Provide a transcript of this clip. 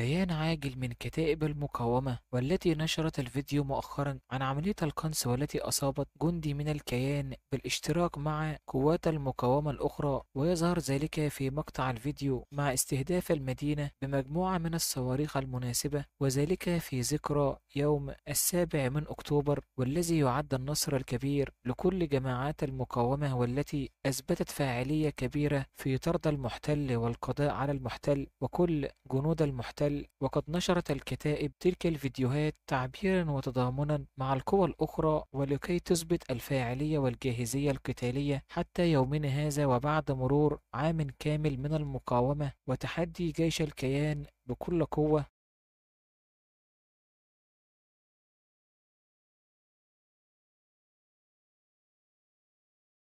بيان عاجل من كتائب المقاومة والتي نشرت الفيديو مؤخرا عن عملية القنص والتي أصابت جندي من الكيان بالاشتراك مع قوات المقاومة الأخرى ويظهر ذلك في مقطع الفيديو مع استهداف المدينة بمجموعة من الصواريخ المناسبة وذلك في ذكرى يوم السابع من أكتوبر والذي يعد النصر الكبير لكل جماعات المقاومة والتي أثبتت فاعلية كبيرة في طرد المحتل والقضاء على المحتل وكل جنود المحتل ال... وقد نشرت الكتائب تلك الفيديوهات تعبيرا وتضامنا مع القوى الأخرى ولكي تثبت الفاعلية والجاهزية القتالية حتى يومنا هذا وبعد مرور عام كامل من المقاومة وتحدي جيش الكيان بكل قوة